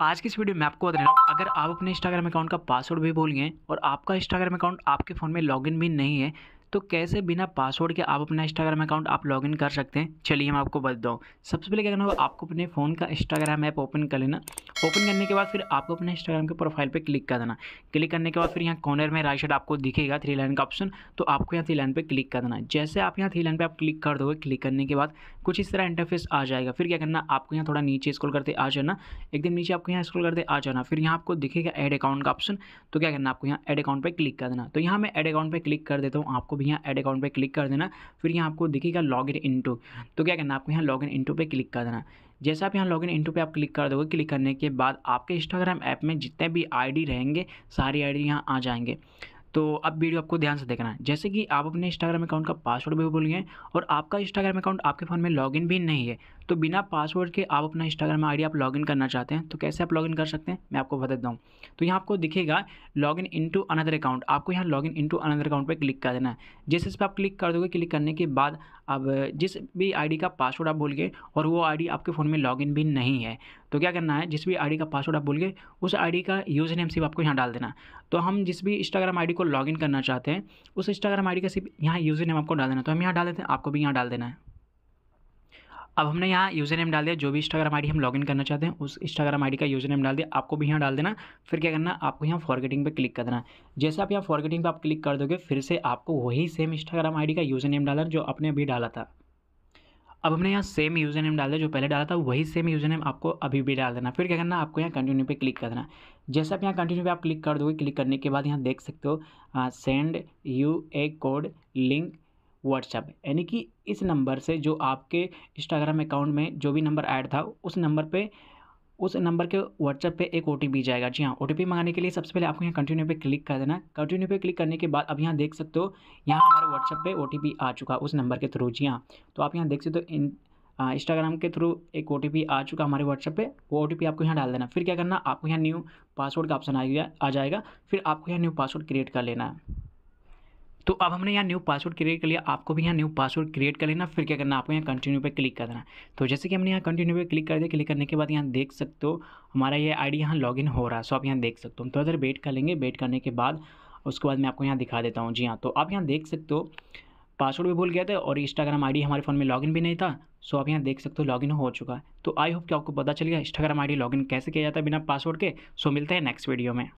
आज की इस वीडियो में आपको बता रहा हूँ अगर आप अपने इंस्टाग्राम अकाउंट का पासवर्ड भी भूल गए और आपका इंस्टाग्राम अकाउंट आपके फ़ोन में लॉगिन भी नहीं है तो कैसे बिना पासवर्ड के आप अपना इंस्टाग्राम अकाउंट आप लॉगिन कर सकते हैं चलिए मैं आपको बता दूँ सबसे पहले क्या करना होगा आपको अपने फ़ोन का इंस्टाग्राम ऐप ओपन कर लेना ओपन करने के बाद फिर आपको अपने इंस्टाग्राम के प्रोफाइल पर क्लिक कर देना क्लिक करने के बाद फिर यहाँ कॉर्नर में राइट साइड आपको दिखेगा थ्री लाइन का ऑप्शन तो आपको यहाँ थ्री लाइन पर क्लिक कर देना जैसे आप यहाँ थ्री लाइन पर आप क्लिक कर दोगे क्लिक करने के बाद कुछ इस तरह इंटरफेस आ जाएगा फिर क्या करना आपको यहाँ थोड़ा नीचे स्क्रॉल करते आ जाना एकदम नीचे आपको यहाँ स्क्रॉल करते आ जाना फिर यहाँ आपको दिखेगा एड अकाउंट का ऑप्शन तो क्या करना आपको यहाँ एड अकाउंट पर क्लिक कर देना तो यहाँ मैं एड अकाउंट पर क्लिक कर देता हूँ आपको भी यहाँ एड अकाउंट पर क्लिक कर देना फिर यहाँ आपको दिखेगा लॉग इन इंटू तो क्या करना आपको यहाँ लॉग इन इंटू पर क्लिक कर देना जैसे आप यहाँ लॉग इन इंटू पे आप क्लिक कर दोगे क्लिक करने के बाद आपके इंस्टाग्राम ऐप में जितने भी आईडी रहेंगे सारी आईडी यहाँ आ जाएंगे तो अब वीडियो आपको ध्यान से देखना है जैसे कि आप अपने इंस्टाग्राम अकाउंट का पासवर्ड भी भूल गए और आपका इंस्टाग्राम अकाउंट आपके फ़ोन में लॉगिन भी नहीं है तो बिना पासवर्ड के आप अपना इंस्टाग्राम आईडी आप लॉगिन करना चाहते हैं तो कैसे आप लॉगिन कर सकते हैं मैं आपको बता देता हूँ तो यहाँ आपको दिखेगा लॉगिन इनटू अनदर अकाउंट आपको यहाँ लॉगिन इनटू अनदर अकाउंट पर क्लिक कर देना है जिस इस पर आप क्लिक कर दोगे क्लिक करने के बाद अब जिस भी आईडी का पासवर्ड आप भूल गए और वो आईडी आपके फ़ोन में लॉगिन भी नहीं है तो क्या करना है जिस भी आईडी का पासवर्ड आप भूल गए उस आईडी का यूज़र नेम सिर्फ आपको यहाँ डाल देना तो हम जिस भी इंस्टाग्राम आईडी को लॉगिन करना चाहते हैं उस इंस्टाग्राम आईडी का सिर्फ यहाँ यूज़र नेम आपको डाल देना तो हम यहाँ डाल देते हैं आपको भी यहाँ डाल देना है अब हमने यहाँ यूज़र नेम डाल दिया जो भी इंस्टाग्राम आई हम लॉगिन करना चाहते हैं उस इंस्टाग्राम आईडी का यूज़र नेम डाल दिया आपको भी यहाँ डाल देना फिर क्या करना आपको यहाँ फॉरगेटिंग पे क्लिक कर देना जैसे आप यहाँ फॉरगेटिंग पे आप क्लिक कर दोगे फिर से आपको वही सेम इंस्टाग्राम आई का यूज़र नेम डालना जो आपने अभी डाला था अब हमने यहाँ सेम यूज़र नेम डाल दिया जो पहले डाला था वही सेम यूज़र नेम आपको अभी भी डाल देना फिर क्या करना आपको यहाँ कंटिन्यू पे क्लिक कर देना जैसे आप यहाँ कंटिन्यू पे आप क्लिक कर दोगे क्लिक करने के बाद यहाँ देख सकते हो send you a code link WhatsApp यानी कि इस नंबर से जो आपके इंस्टाग्राम अकाउंट में जो भी नंबर ऐड था उस नंबर पे उस नंबर के व्हाट्सएप पे एक ओ जाएगा जी हाँ ओ मंगाने के लिए सबसे पहले आपको यहाँ कंटिन्यू पे क्लिक कर देना कंटिन्यू पे क्लिक करने के बाद अब यहाँ देख सकते हो यहाँ हमारे व्हाट्सएप पे ओ आ चुका उस नंबर के थ्रू जी हाँ तो आप यहाँ देख सकते हो इन इंस्टाग्राम के थ्रू एक ओ आ चुका हमारे व्हाट्सएप पे वो ओ आपको यहाँ डाल देना फिर क्या करना आपको यहाँ न्यू पासवर्ड का ऑप्शन आ जाएगा फिर आपको यहाँ न्यू पासवर्ड क्रिएट कर लेना है तो अब हमने यहाँ न्यू पासवर्ड क्रिएट कर लिया आपको भी यहाँ न्यू पासवर्ड क्रिएट कर लेना फिर क्या करना आपको यहाँ कंटिन्यू पर क्लिक कर देना तो जैसे कि हमने यहाँ कंटिन्यू पर क्लिक कर दिया क्लिक करने के बाद यहाँ देख सकते हो हमारा ये आई डी यहाँ लॉगिन हो रहा है सो आप यहाँ देख सकते हो तो थोड़ा देर वेट कर लेंगे वेट करने के बाद उसके बाद मैं आपको यहाँ दिखा देता हूँ जी हाँ तो आप यहाँ देख सकते हो पासवर्ड भी भूल गया था और इंस्टाग्राम आईडी हमारे फ़ोन में लॉगिन भी नहीं था सो आप यहाँ देख सकते हो लॉगिन हो चुका है तो आई होप कि आपको पता चल गया इंस्टाग्राम आईडी लॉगिन कैसे किया जाता है बिना पासवर्ड के सो मिलते हैं नेक्स्ट वीडियो में